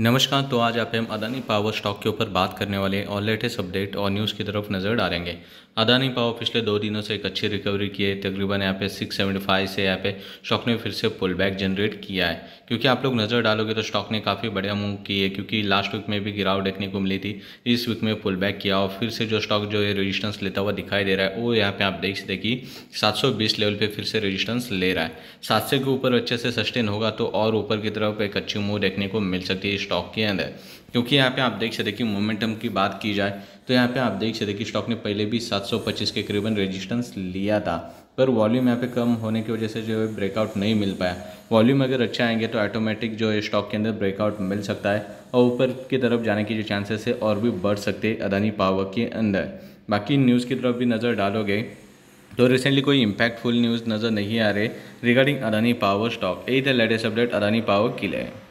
नमस्कार तो आज आप हम अदानी पावर स्टॉक के ऊपर बात करने वाले और लेटेस्ट अपडेट और न्यूज़ की तरफ नज़र डालेंगे अदानी पावर पिछले दो दिनों से एक अच्छी रिकवरी की है तकरीबन यहाँ पे 675 से यहाँ पे स्टॉक ने फिर से पुल बैक जनरेट किया है क्योंकि आप लोग नज़र डालोगे तो स्टॉक ने काफ़ी बढ़िया मूव की है क्योंकि लास्ट वीक में भी गिराव देखने को मिली थी इस वीक में पुल बैक किया और फिर से जो स्टॉक जो है रजिस्टेंस लेता हुआ दिखाई दे रहा है वो यहाँ पर आप देख सकते कि सात लेवल पर फिर से रजिस्टेंस ले रहा है सात के ऊपर अच्छे से सस्टेन होगा तो और ऊपर की तरफ एक अच्छी मूव देखने को मिल सकती है स्टॉक के अंदर क्योंकि यहाँ पे आप देख सकते कि मोमेंटम की बात की जाए तो यहाँ पे आप देख सकते कि स्टॉक ने पहले भी 725 के करीबन रेजिस्टेंस लिया था पर वॉल्यूम यहाँ पे कम होने की वजह से जो है ब्रेकआउट नहीं मिल पाया वॉल्यूम अगर अच्छे आएंगे तो ऑटोमेटिक जो है स्टॉक के अंदर ब्रेकआउट मिल सकता है और ऊपर की तरफ जाने की जो चांसेस है और भी बढ़ सकते हैं अदानी पावर के अंदर बाकी न्यूज़ की तरफ भी नज़र डालोगे तो रिसेंटली कोई इम्पैक्टफुल न्यूज़ नज़र नहीं आ रही रिगार्डिंग अदानी पावर स्टॉक यही था लेटेस्ट अपडेट अदानी पावर के लिए